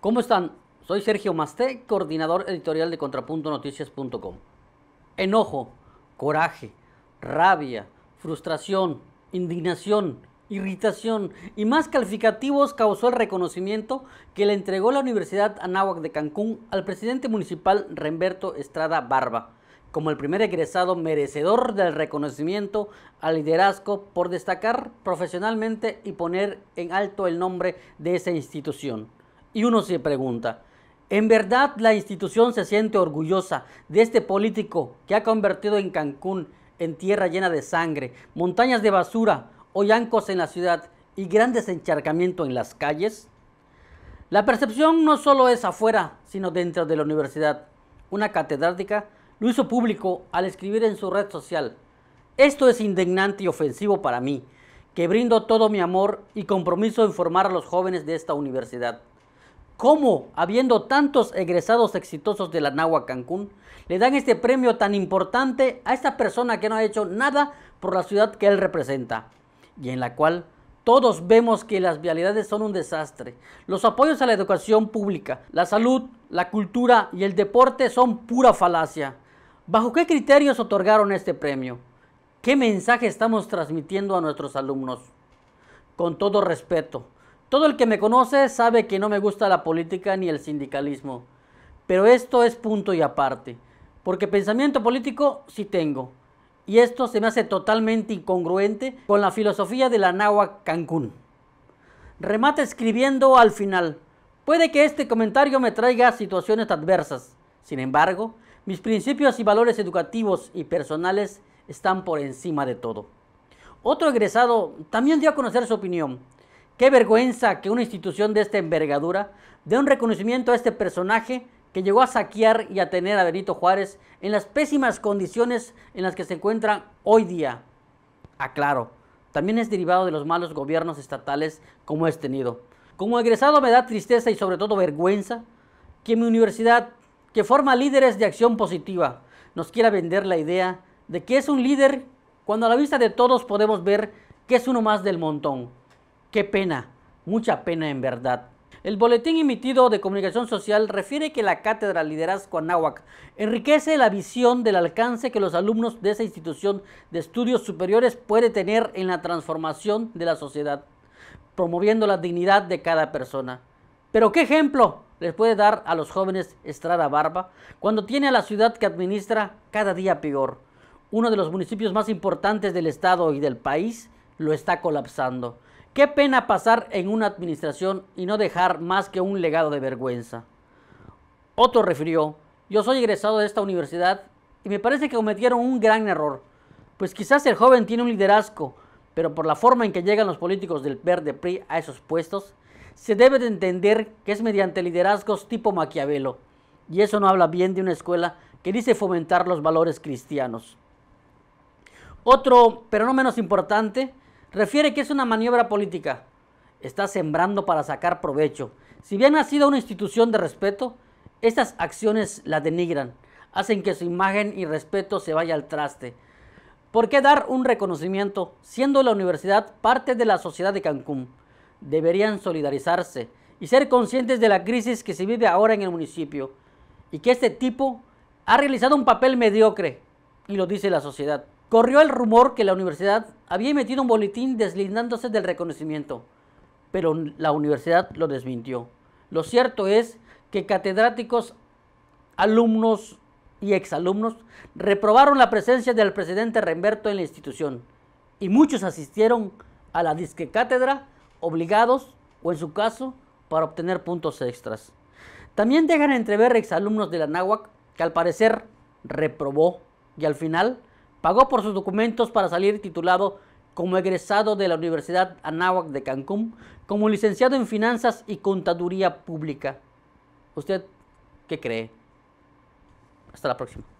¿Cómo están? Soy Sergio Masté, coordinador editorial de ContrapuntoNoticias.com. Enojo, coraje, rabia, frustración, indignación, irritación y más calificativos causó el reconocimiento que le entregó la Universidad Anáhuac de Cancún al presidente municipal Renberto Estrada Barba como el primer egresado merecedor del reconocimiento al liderazgo por destacar profesionalmente y poner en alto el nombre de esa institución. Y uno se pregunta, ¿en verdad la institución se siente orgullosa de este político que ha convertido en Cancún en tierra llena de sangre, montañas de basura, hoyancos en la ciudad y grandes encharcamiento en las calles? La percepción no solo es afuera, sino dentro de la universidad. Una catedrática lo hizo público al escribir en su red social. Esto es indignante y ofensivo para mí, que brindo todo mi amor y compromiso en formar a los jóvenes de esta universidad. ¿Cómo, habiendo tantos egresados exitosos de la Nahua Cancún, le dan este premio tan importante a esta persona que no ha hecho nada por la ciudad que él representa y en la cual todos vemos que las vialidades son un desastre. Los apoyos a la educación pública, la salud, la cultura y el deporte son pura falacia. ¿Bajo qué criterios otorgaron este premio? ¿Qué mensaje estamos transmitiendo a nuestros alumnos? Con todo respeto, todo el que me conoce sabe que no me gusta la política ni el sindicalismo, pero esto es punto y aparte, porque pensamiento político sí tengo, y esto se me hace totalmente incongruente con la filosofía de la Nahua Cancún. Remate escribiendo al final. Puede que este comentario me traiga situaciones adversas, sin embargo, mis principios y valores educativos y personales están por encima de todo. Otro egresado también dio a conocer su opinión Qué vergüenza que una institución de esta envergadura dé un reconocimiento a este personaje que llegó a saquear y a tener a Benito Juárez en las pésimas condiciones en las que se encuentra hoy día. Aclaro, también es derivado de los malos gobiernos estatales como es tenido. Como egresado me da tristeza y sobre todo vergüenza que mi universidad, que forma líderes de acción positiva, nos quiera vender la idea de que es un líder cuando a la vista de todos podemos ver que es uno más del montón. Qué pena, mucha pena en verdad. El boletín emitido de Comunicación Social refiere que la cátedra Liderazgo Anáhuac enriquece la visión del alcance que los alumnos de esa institución de estudios superiores puede tener en la transformación de la sociedad, promoviendo la dignidad de cada persona. Pero qué ejemplo les puede dar a los jóvenes Estrada Barba cuando tiene a la ciudad que administra cada día peor. Uno de los municipios más importantes del estado y del país lo está colapsando. Qué pena pasar en una administración y no dejar más que un legado de vergüenza. Otro refirió, yo soy egresado de esta universidad y me parece que cometieron un gran error, pues quizás el joven tiene un liderazgo, pero por la forma en que llegan los políticos del verde PRI a esos puestos, se debe de entender que es mediante liderazgos tipo Maquiavelo, y eso no habla bien de una escuela que dice fomentar los valores cristianos. Otro, pero no menos importante, refiere que es una maniobra política. Está sembrando para sacar provecho. Si bien ha sido una institución de respeto, estas acciones la denigran, hacen que su imagen y respeto se vaya al traste. ¿Por qué dar un reconocimiento siendo la universidad parte de la sociedad de Cancún? Deberían solidarizarse y ser conscientes de la crisis que se vive ahora en el municipio y que este tipo ha realizado un papel mediocre, y lo dice la sociedad. Corrió el rumor que la universidad había emitido un boletín deslindándose del reconocimiento, pero la universidad lo desmintió. Lo cierto es que catedráticos, alumnos y exalumnos reprobaron la presencia del presidente Remberto en la institución y muchos asistieron a la disque cátedra obligados o en su caso para obtener puntos extras. También dejan entrever exalumnos de la Náhuac que al parecer reprobó y al final Pagó por sus documentos para salir titulado como egresado de la Universidad Anáhuac de Cancún, como licenciado en Finanzas y Contaduría Pública. ¿Usted qué cree? Hasta la próxima.